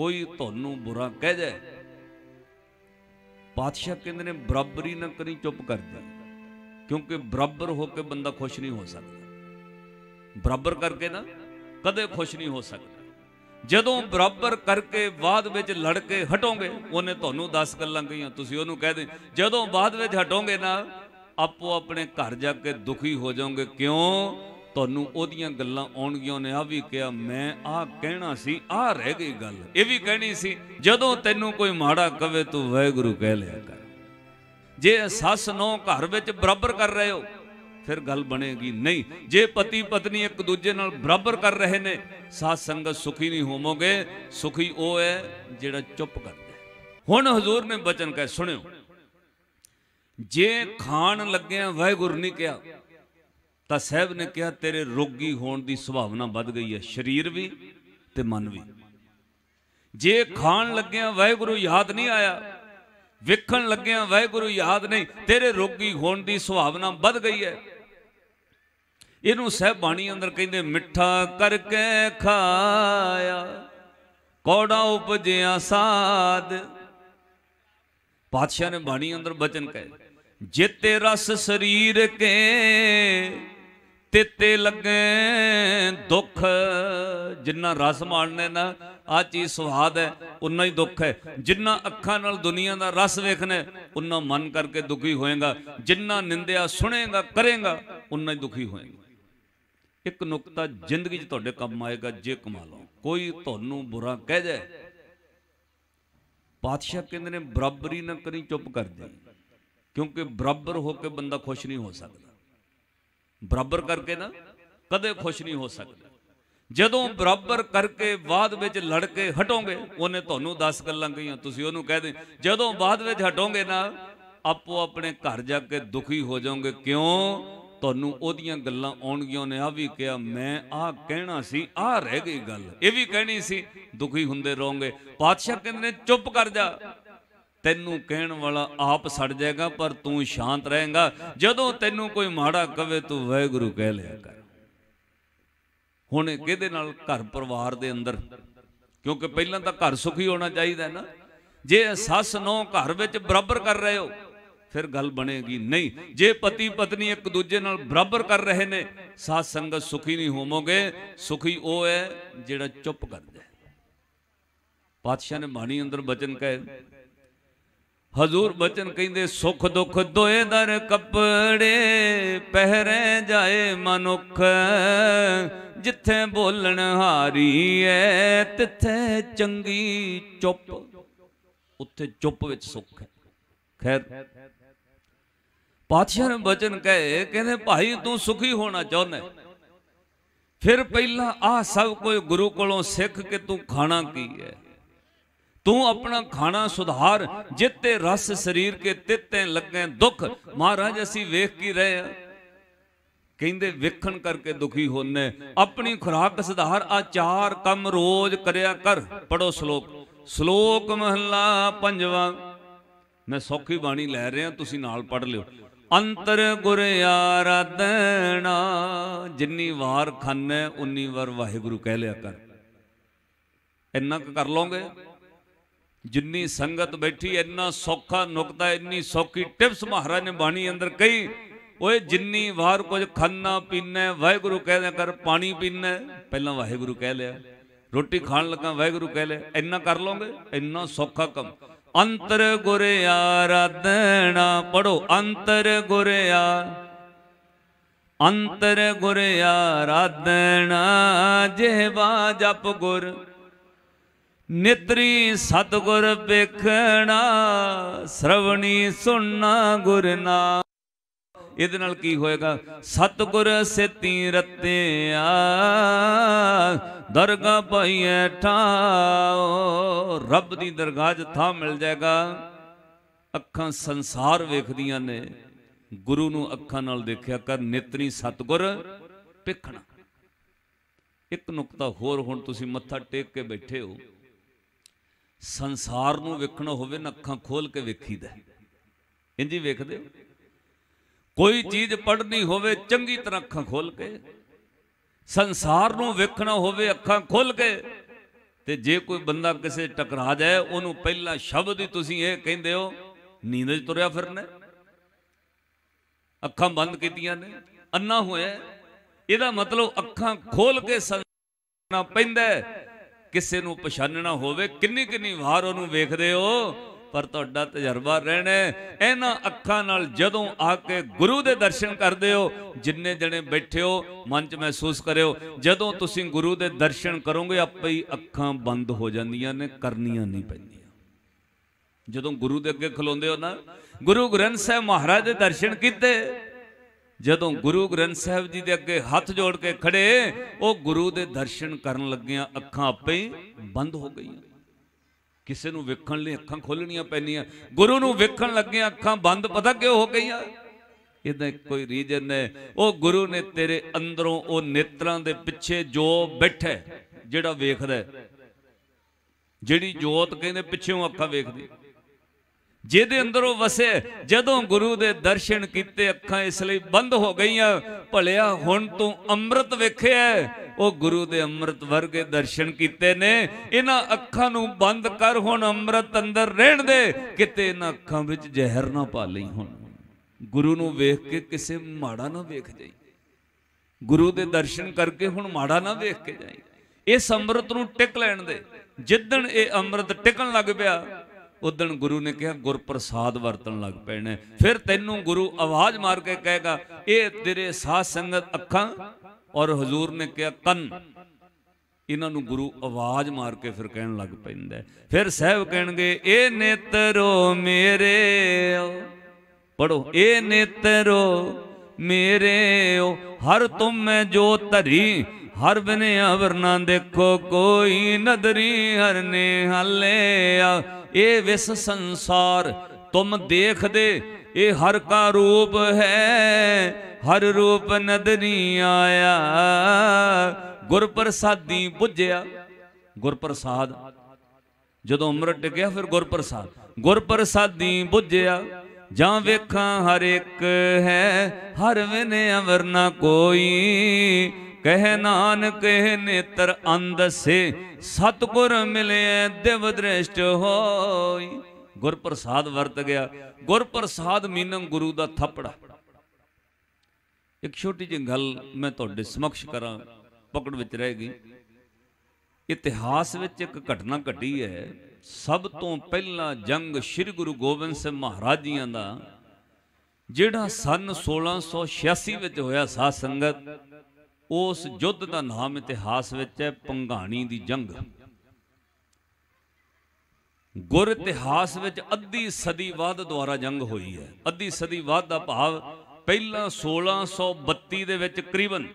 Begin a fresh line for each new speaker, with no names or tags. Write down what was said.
ਕੋਈ ਤੁਹਾਨੂੰ ਬੁਰਾ ਕਹਿ ਜਾਏ ਪਾਤਸ਼ਾਹ ਕਹਿੰਦੇ ਨੇ ਬਰਾਬਰੀ ਨਾ ਕਰੀ ਚੁੱਪ ਕਰ ਜਾ ਕਿਉਂਕਿ ਬਰਾਬਰ ਹੋ ਕੇ ਬੰਦਾ ਖੁਸ਼ ਨਹੀਂ ਹੋ ਸਕਦਾ ਬਰਾਬਰ ਕਰਕੇ ਨਾ ਕਦੇ ਖੁਸ਼ ਨਹੀਂ ਹੋ ਸਕਦਾ ਜਦੋਂ ਬਰਾਬਰ ਕਰਕੇ ਬਾਅਦ ਵਿੱਚ ਲੜ ਕੇ ਹਟੋਗੇ ਉਹਨੇ ਤੁਹਾਨੂੰ 10 ਗੱਲਾਂ ਕਹੀਆਂ ਤੁਸੀਂ ਉਹਨੂੰ ਕਹਿ ਦੇ ਜਦੋਂ ਬਾਅਦ ਵਿੱਚ ਹਟੋਗੇ ਨਾ ਆਪੋ ਆਪਣੇ ਘਰ ਜਾ ਕੇ ਦੁਖੀ ਹੋ ਜਾਓਗੇ ਕਿਉਂ ਤੁਹਾਨੂੰ ਉਹਦੀਆਂ ਗੱਲਾਂ ਆਉਣਗੀਆਂ ਨੇ ਆ ਵੀ ਕਿਹਾ ਮੈਂ ਆ ਕਹਿਣਾ ਸੀ ਆ ਰਹਿ ਗਈ ਗੱਲ ਇਹ ਵੀ ਕਹਿਣੀ ਸੀ ਜਦੋਂ ਤੈਨੂੰ ਕੋਈ ਮਾੜਾ ਕਵੇ ਤੂੰ ਵਾਹਿਗੁਰੂ ਕਹਿ ਲਿਆ ਕਰ ਜੇ ਸੱਸ ਨੂੰ ਘਰ ਵਿੱਚ ਬਰਾਬਰ ਕਰ ਰਹੇ ਹੋ ਫਿਰ ਗੱਲ ਬਣੇਗੀ ਨਹੀਂ ਜੇ ਪਤੀ ਪਤਨੀ ਇੱਕ ਦੂਜੇ ਨਾਲ ਬਰਾਬਰ ਕਰ ਰਹੇ ਨੇ ਸਾਧ ਸੰਗਤ ਸੁਖੀ ਨਹੀਂ ਹੋਵੋਗੇ ਸੁਖੀ ਉਹ ਹੈ ਜਿਹੜਾ ਚੁੱਪ ਕਰਦਾ ਹੁਣ ਹਜ਼ੂਰ ਨੇ ਬਚਨ ਕਹਿ ਸੁਣਿਓ ਜੇ ਖਾਣ ਲੱਗਿਆ ਵਾਹਿਗੁਰੂ ਨਹੀਂ ਕਿਹਾ ਤਾਂ ਸਹਿਬ ਨੇ ਕਿਹਾ ਤੇਰੇ ਰੋਗੀ ਹੋਣ ਦੀ ਸੰਭਾਵਨਾ ਵੱਧ ਗਈ ਹੈ ਸਰੀਰ ਵੀ ਤੇ ਮਨ ਵੀ ਜੇ ਖਾਣ ਲੱਗਿਆਂ ਵਾਹਿਗੁਰੂ ਯਾਦ ਨਹੀਂ ਆਇਆ ਵੇਖਣ ਲੱਗਿਆਂ ਵਾਹਿਗੁਰੂ ਯਾਦ ਨਹੀਂ ਤੇਰੇ ਰੋਗੀ ਹੋਣ ਦੀ ਸੰਭਾਵਨਾ ਵੱਧ ਗਈ ਹੈ ਇਹਨੂੰ ਸਹਿਬ ਬਾਣੀ ਅੰਦਰ ਕਹਿੰਦੇ ਮਿੱਠਾ ਕਰਕੇ ਖਾਇਆ ਕੋੜਾ ਉਪਜਿਆ ਸਾਦ ਪਾਤਸ਼ਾਹ ਨੇ ਬਾਣੀ ਅੰਦਰ ਬਚਨ ਕਹੇ ਜਿਤੇ ਰਸ ਸਰੀਰ ਕੇ ਤੇਤੇ ਲੱਗੇ ਦੁੱਖ ਜਿੰਨਾ ਰਸ ਮਾਣਨੇ ਨਾ ਆ ਚੀਜ਼ ਸੁਹਾਦ ਹੈ ਉਨਾ ਹੀ ਦੁੱਖ ਹੈ ਜਿੰਨਾ ਅੱਖਾਂ ਨਾਲ ਦੁਨੀਆ ਦਾ ਰਸ ਵੇਖਣਾ ਉਨਾ ਮਨ ਕਰਕੇ ਦੁਖੀ ਹੋਏਗਾ ਜਿੰਨਾ ਨਿੰਦਿਆ ਸੁਣੇਗਾ ਕਰੇਗਾ ਉਨਾ ਹੀ ਦੁਖੀ ਹੋਏਗਾ ਇੱਕ ਨੁਕਤਾ ਜ਼ਿੰਦਗੀ 'ਚ ਤੁਹਾਡੇ ਕੰਮ ਆਏਗਾ ਜੇ ਕਮਾ ਲਓ ਕੋਈ ਤੁਹਾਨੂੰ ਬੁਰਾ ਕਹਿ ਜਾਏ ਪਾਤਸ਼ਾਹ ਕਹਿੰਦੇ ਨੇ ਬਰਾਬਰੀ ਨਾ ਕਰੀ ਚੁੱਪ ਕਰ ਜਾ ਕਿਉਂਕਿ ਬਰਾਬਰ ਹੋ ਕੇ ਬੰਦਾ ਖੁਸ਼ ਨਹੀਂ ਹੋ ਸਕਦਾ ਬਰਾਬਰ ਕਰਕੇ ਨਾ ਕਦੇ ਖੁਸ਼ ਨਹੀਂ ਹੋ ਸਕਦੇ ਜਦੋਂ ਬਰਾਬਰ ਕਰਕੇ ਬਾਅਦ ਵਿੱਚ ਲੜ ਕੇ ਹਟੋਗੇ ਉਹਨੇ ਤੁਹਾਨੂੰ 10 ਗੱਲਾਂ ਕਹੀਆਂ ਤੁਸੀਂ ਉਹਨੂੰ ਕਹਿ ਦੇ ਜਦੋਂ ਬਾਅਦ ਵਿੱਚ ਹਟੋਗੇ ਨਾ ਆਪੋ ਆਪਣੇ ਘਰ ਜਾ ਕੇ ਦੁਖੀ ਹੋ ਜਾਓਗੇ ਕਿਉਂ ਤੁਹਾਨੂੰ ਉਹਦੀਆਂ ਗੱਲਾਂ ਆਉਣਗੀਆਂ ਨੇ ਆ ਵੀ ਕਿਹਾ ਮੈਂ ਆ ਕਹਿਣਾ ਸੀ ਆ ਰਹਿ ਗਈ ਗੱਲ ਇਹ ਵੀ ਕਹਿਣੀ ਸੀ ਦੁਖੀ ਹੁੰਦੇ ਰਹੋਗੇ ਪਾਤਸ਼ਾਹ ਕਹਿੰਦੇ ਨੇ ਚੁੱਪ ਕਰ ਜਾ ਤੈਨੂੰ ਕਹਿਣ ਵਾਲਾ ਆਪ ਸੜ ਜਾਏਗਾ ਪਰ ਤੂੰ ਸ਼ਾਂਤ ਰਹੇਗਾ ਜਦੋਂ ਤੈਨੂੰ ਕੋਈ ਮਾੜਾ ਕਵੇ ਤੂੰ ਵਾਹਿਗੁਰੂ ਕਹਿ ਲਿਆ ਕਰ ਹੁਣ ਕਿਹਦੇ ਨਾਲ ਘਰ ਪਰਿਵਾਰ ਦੇ ਅੰਦਰ ਕਿਉਂਕਿ ਪਹਿਲਾਂ ਤਾਂ ਘਰ ਸੁਖੀ ਹੋਣਾ ਚਾਹੀਦਾ ਹੈ ਨਾ ਜੇ ਸੱਸ ਨੂੰ ਘਰ ਵਿੱਚ ਬਰਾਬਰ ਕਰ ਰਹੇ ਹੋ ਫਿਰ ਗੱਲ ਬਣੇਗੀ ਨਹੀਂ ਜੇ ਪਤੀ ਪਤਨੀ ਇੱਕ ਦੂਜੇ ਨਾਲ ਬਰਾਬਰ ਕਰ ਰਹੇ ਨੇ ਸਾਥ ਸੰਗਤ ਸੁਖੀ ਨਹੀਂ ਹੋਵੋਗੇ ਸੁਖੀ ਉਹ ਹੈ ਜਿਹੜਾ ਚੁੱਪ ਕਰ ਜਾਏ ਪਾਤਸ਼ਾਹ ਨੇ ਬਾਣੀ ਅੰਦਰ ਬਚਨ ਕਹੇ ਹਜ਼ੂਰ ਬਚਨ ਕਹਿੰਦੇ ਸੁਖ ਦੁਖ ਦੋਏ ਦਰ ਕੱਪੜੇ ਪਹਿਰੇ ਜਾਏ ਮਨੁੱਖ ਜਿੱਥੇ ਬੋਲਣ ਹਾਰੀ ਐ ਤਿੱਥੇ ਚੰਗੀ ਚੁੱਪ ਉੱਥੇ ਚੁੱਪ ਵਿੱਚ ਸੁੱਖ ਹੈ ਖੈਰ ਪਾਤਸ਼ਾਹ ਨੇ ਬਚਨ ਕਹੇ ਕਹਿੰਦੇ ਭਾਈ ਤੂੰ ਸੁਖੀ ਹੋਣਾ ਚਾਹੁੰਦਾ ਫਿਰ ਪਹਿਲਾਂ ਆ ਸਭ ਕੋਈ ਗੁਰੂ ਕੋਲੋਂ ਸਿੱਖ ਕੇ ਤੂੰ ਖਾਣਾ ਕੀ ਹੈ ਤੂੰ ਆਪਣਾ ਖਾਣਾ ਸੁਧਾਰ ਜਿੱਤੇ ਰਸ ਸਰੀਰ ਕੇ ਤਿੱਤੇ ਲੱਗੇ ਦੁੱਖ ਮਹਾਰਾਜ ਅਸੀਂ ਵੇਖ ਕੀ ਰਹੇ ਆ ਕਹਿੰਦੇ ਵੇਖਣ ਕਰਕੇ ਦੁਖੀ ਹੋਨੇ ਆਪਣੀ ਖੁਰਾਕ ਸੁਧਾਰ ਆ ਚਾਰ ਕੰਮ ਰੋਜ਼ ਕਰਿਆ ਕਰ ਪੜੋ ਸ਼ਲੋਕ ਸ਼ਲੋਕ ਮਹਲਾ ਪੰਜਵਾ ਮੈਂ ਸੌਖੀ ਬਾਣੀ ਲੈ ਰਿਹਾ ਤੁਸੀਂ ਨਾਲ ਪੜ ਲਿਓ ਅੰਤਰ ਗੁਰ ਆਰਾਧਨਾ ਜਿੰਨੀ ਵਾਰ ਖਾਣਾ ਉਨੀ ਵਾਰ ਵਾਹਿਗੁਰੂ ਕਹਿ ਲਿਆ ਕਰ ਇੰਨਾ ਕਰ ਲੋਗੇ ਜਿੰਨੀ ਸੰਗਤ ਬੈਠੀ ਇੰਨਾ ਸੌਖਾ ਨੁਕਤਾ ਇੰਨੀ ਸੌਖੀ ਟਿਪਸ ਮਹਾਰਾਜ ਨੇ ਬਾਣੀ ਅੰਦਰ ਕਹੀ ਓਏ ਜਿੰਨੀ ਵਾਰ ਕੁਝ ਖਾਣਾ ਪੀਣਾ ਵਾਹਿਗੁਰੂ ਕਹਿੰਦੇ ਕਰ ਪਾਣੀ ਪੀਣਾ ਪਹਿਲਾਂ ਵਾਹਿਗੁਰੂ ਕਹਿ ਲਿਆ ਰੋਟੀ ਖਾਣ ਲੱਗਾ ਵਾਹਿਗੁਰੂ ਕਹਿ ਲਿਆ ਇੰਨਾ ਕਰ ਲੋਗੇ ਇੰਨਾ ਸੌਖਾ ਕੰਮ ਅੰਤਰ ਗੁਰ ਆਰਾਧਣਾ ਪੜੋ ਅੰਤਰ ਗੁਰ ਆ ਅੰਤਰ ਗੁਰ ਆਰਾਧਣਾ ਜਿਹਵਾ ਜਪ ਗੁਰ ਨਿਤਰੀ ਸਤਗੁਰ ਵੇਖਣਾ ਸ਼ਰਵਣੀ ਸੁਣਨਾ ਨਾਮ ਇਹਦੇ ਨਾਲ ਕੀ ਹੋਏਗਾ ਸਤਗੁਰ ਸੇਤੀ ਰਤਿਆ ਦਰਗਾ ਪਈਐ ਠਾਓ ਰੱਬ ਦੀ ਦਰਗਾਹ 'ਚ ਥਾਂ ਮਿਲ ਜਾਏਗਾ ਅੱਖਾਂ ਸੰਸਾਰ ਵੇਖਦੀਆਂ ਨੇ ਗੁਰੂ ਨੂੰ ਅੱਖਾਂ ਨਾਲ ਦੇਖਿਆ ਕਰ ਨਿਤਰੀ ਸਤਗੁਰ ਪਿਖਣਾ ਇੱਕ ਨੁਕਤਾ ਹੋਰ ਹੁਣ ਤੁਸੀਂ ਮੱਥਾ ਟੇਕ ਕੇ ਬੈਠੇ ਹੋ ਸੰਸਾਰ ਨੂੰ ਵੇਖਣਾ ਹੋਵੇ ਨਾ ਅੱਖਾਂ ਖੋਲ ਕੇ ਵੇਖੀਦਾ ਇੰਜੀ ਵੇਖਦੇ ਕੋਈ ਚੀਜ਼ ਪੜ੍ਹਨੀ ਹੋਵੇ ਚੰਗੀ ਤਰ੍ਹਾਂ ਅੱਖਾਂ ਖੋਲ ਕੇ ਸੰਸਾਰ ਨੂੰ ਵੇਖਣਾ ਹੋਵੇ ਅੱਖਾਂ ਖੋਲ ਕੇ ਤੇ ਜੇ ਕੋਈ ਬੰਦਾ ਕਿਸੇ ਟਕਰਾ ਜਾਏ ਉਹਨੂੰ ਪਹਿਲਾ ਸ਼ਬਦ ਹੀ ਤੁਸੀਂ ਇਹ ਕਹਿੰਦੇ ਹੋ ਨੀਂਦ 'ਚ ਤੁਰਿਆ ਫਿਰਨਾ ਅੱਖਾਂ ਬੰਦ ਕੀਤੀਆਂ ਨੇ ਅੰਨਾ ਹੋਇਆ ਇਹਦਾ ਮਤਲਬ ਅੱਖਾਂ ਖੋਲ ਕੇ ਸੰਸਾਰ ਨਾ ਪੈਂਦਾ ਕਿਸੇ ਨੂੰ ਪਛਾਨਣਾ ਹੋਵੇ ਕਿੰਨੀ ਕਿੰਨੀ ਵਾਰ ਉਹਨੂੰ ਵੇਖਦੇ ਹੋ ਪਰ ਤੁਹਾਡਾ ਤਜਰਬਾ ਰਹਿਣਾ ਇਹਨਾਂ ਅੱਖਾਂ ਨਾਲ ਜਦੋਂ ਆ ਕੇ ਗੁਰੂ ਦੇ ਦਰਸ਼ਨ ਕਰਦੇ ਹੋ ਜਿੰਨੇ ਜਣੇ ਬੈਠੇ ਹੋ ਮਨ 'ਚ ਮਹਿਸੂਸ ਕਰਿਓ ਜਦੋਂ ਤੁਸੀਂ ਗੁਰੂ ਦੇ ਦਰਸ਼ਨ ਕਰੋਗੇ ਆਪੇ ਹੀ ਅੱਖਾਂ ਬੰਦ ਹੋ ਜਾਂਦੀਆਂ ਨੇ ਕਰਨੀਆਂ ਨਹੀਂ ਪੈਂਦੀਆਂ ਜਦੋਂ ਗੁਰੂ ਦੇ ਅੱਗੇ ਖਲੋਂਦੇ ਹੋ ਨਾ ਗੁਰੂ ਗ੍ਰੰਥ ਸਾਹਿਬ ਮਹਾਰਾਜ ਦੇ ਦਰਸ਼ਨ ਕੀਤੇ ਜਦੋਂ ਗੁਰੂ ਗ੍ਰੰਥ ਸਾਹਿਬ ਜੀ ਦੇ ਅੱਗੇ ਹੱਥ ਜੋੜ ਕੇ ਖੜੇ ਉਹ ਗੁਰੂ ਦੇ ਦਰਸ਼ਨ ਕਰਨ ਲੱਗਿਆਂ ਅੱਖਾਂ ਆਪੇ ਬੰਦ ਹੋ ਗਈਆਂ ਕਿਸੇ ਨੂੰ ਵੇਖਣ ਲਈ ਅੱਖਾਂ ਖੋਲਣੀਆਂ ਪੈਣੀਆਂ ਗੁਰੂ ਨੂੰ ਵੇਖਣ ਲੱਗਿਆਂ ਅੱਖਾਂ ਬੰਦ ਪਤਾ ਕਿਉਂ ਹੋ ਗਈਆਂ ਇਹਦਾ ਕੋਈ ਰੀਜਨ ਹੈ ਉਹ ਗੁਰੂ ਨੇ ਤੇਰੇ ਅੰਦਰੋਂ ਉਹ ਨੇਤਰਾਂ ਦੇ ਪਿੱਛੇ ਜੋ ਬੈਠਾ ਜਿਹੜਾ ਵੇਖਦਾ ਜਿਹੜੀ ਜੋਤ ਕਹਿੰਦੇ ਪਿੱਛੇੋਂ ਅੱਖਾਂ ਵੇਖਦੀ ਜਿਹਦੇ ਅੰਦਰ ਉਹ ਵਸੇ ਜਦੋਂ ਗੁਰੂ ਦੇ ਦਰਸ਼ਨ ਕੀਤੇ ਅੱਖਾਂ ਇਸ ਲਈ ਬੰਦ ਹੋ ਗਈਆਂ ਭਲਿਆ ਹੁਣ ਤੂੰ ਅੰਮ੍ਰਿਤ ਵੇਖਿਆ ਉਹ ਗੁਰੂ ਦੇ ਅੰਮ੍ਰਿਤ ਵਰਗੇ ਦਰਸ਼ਨ ਕੀਤੇ ਨੇ ਇਹਨਾਂ ਅੱਖਾਂ ਨੂੰ ਬੰਦ ਕਰ ਹੁਣ ਅੰਮ੍ਰਿਤ ਅੰਦਰ ਰਹਿਣ ਦੇ ਕਿਤੇ ਇਹਨਾਂ ਅੱਖਾਂ ਵਿੱਚ ਜ਼ਹਿਰ ਨਾ ਪਾ ਲਈ ਹੁਣ ਗੁਰੂ ਨੂੰ ਵੇਖ ਕੇ ਕਿਸੇ ਮਾੜਾ ਨਾ ਵੇਖ ਜਾਈ ਗੁਰੂ ਦੇ ਦਰਸ਼ਨ ਕਰਕੇ ਹੁਣ ਮਾੜਾ ਨਾ ਵੇਖ ਕੇ ਜਾਈ ਇਸ ਅੰਮ੍ਰਿਤ ਨੂੰ ਟਿਕ ਲੈਣ ਦੇ ਜਿੱਦਣ ਇਹ ਅੰਮ੍ਰਿਤ ਟਿਕਣ ਲੱਗ ਪਿਆ ਉਦੋਂ ਗੁਰੂ ਨੇ ਕਿਹਾ ਗੁਰਪ੍ਰਸਾਦ ਵਰਤਣ ਲੱਗ ਪੈਣਾ ਫਿਰ ਤੈਨੂੰ ਗੁਰੂ ਆਵਾਜ਼ ਮਾਰ ਕੇ ਕਹੇਗਾ ਇਹ ਤੇਰੇ ਸਾਧ ਸੰਗਤ ਅੱਖਾਂ ਔਰ ਹਜ਼ੂਰ ਨੇ ਕਿਹਾ ਕੰਨ ਇਹਨਾਂ ਨੂੰ ਗੁਰੂ ਆਵਾਜ਼ ਮਾਰ ਕੇ ਫਿਰ ਕਹਿਣ ਲੱਗ ਪੈਂਦਾ ਫਿਰ ਸਹਿਬ ਕਹਿਣਗੇ ਇਹ ਨੇਤਰੋ ਮੇਰੇ ਪੜੋ ਇਹ ਨੇਤਰੋ ਮੇਰੇ ਹਰ ਤੁਮ ਮੈਂ ਜੋ ਧਰੀ ਹਰ ਬਿਨੇ ਅਵਰ ਨਾ ਦੇਖੋ ਕੋਈ ਨਦਰੀ ਹਰ ਨੇ ਹਲੇ ਆ ਇਹ ਵਿਸ ਸੰਸਾਰ ਤੁਮ ਦੇਖਦੇ ਇਹ ਹਰ ਕਾ ਰੂਪ ਹੈ ਹਰ ਰੂਪ ਨਦਨੀ ਆਇਆ ਗੁਰ ਪ੍ਰਸਾਦੀ 부ਝਿਆ ਗੁਰ ਪ੍ਰਸਾਦ ਜਦੋਂ ਉਮਰ ਟਿਕਿਆ ਫਿਰ ਗੁਰ ਪ੍ਰਸਾਦ ਗੁਰ ਪ੍ਰਸਾਦੀ 부ਝਿਆ ਜਾਂ ਵੇਖਾਂ ਹਰ ਇੱਕ ਹੈ ਹਰ ਵਿਨੇ ਅਵਰਨਾ ਕੋਈ ਕਹਿ ਨਾਨਕ ਇਹ ਨੇਤਰ ਅੰਧ ਸੇ ਸਤਗੁਰ ਮਿਲਿਆ ਦਿਵ ਦ੍ਰਿਸ਼ਟ ਹੋਈ ਗੁਰ ਪ੍ਰਸਾਦ ਵਰਤ ਗਿਆ ਗੁਰ ਪ੍ਰਸਾਦ ਮੀਨੰ ਗੁਰੂ ਦਾ ਥੱਪੜਾ ਇੱਕ ਛੋਟੀ ਜਿਹੀ ਗੱਲ ਮੈਂ ਤੁਹਾਡੇ ਸਮਕਸ਼ ਕਰਾਂ ਪਕੜ ਵਿੱਚ ਰਹਿ ਗਈ ਇਤਿਹਾਸ ਵਿੱਚ ਇੱਕ ਘਟਨਾ ਘਟੀ ਹੈ ਸਭ ਤੋਂ ਪਹਿਲਾਂ ਜੰਗ ਸ੍ਰੀ ਗੁਰੂ ਗੋਬਿੰਦ ਸਿੰਘ ਮਹਾਰਾਜ ਜੀਆਂ ਦਾ ਜਿਹੜਾ ਸਨ 1686 ਵਿੱਚ ਹੋਇਆ ਸਾਧ ਸੰਗਤ ਉਸ ਯੁੱਧ ਦਾ ਨਾਮ ਇਤਿਹਾਸ ਵਿੱਚ ਹੈ ਪੰਘਾਣੀ ਦੀ ਜੰਗ ਗੁਰ ਇਤਿਹਾਸ ਵਿੱਚ ਅੱਧੀ ਸਦੀ ਬਾਅਦ ਦੁਆਰਾ ਜੰਗ ਹੋਈ ਹੈ ਅੱਧੀ ਸਦੀ ਬਾਅਦ ਦਾ ਭਾਵ ਪਹਿਲਾਂ 1632 ਦੇ ਵਿੱਚ ਕਰੀਬਨ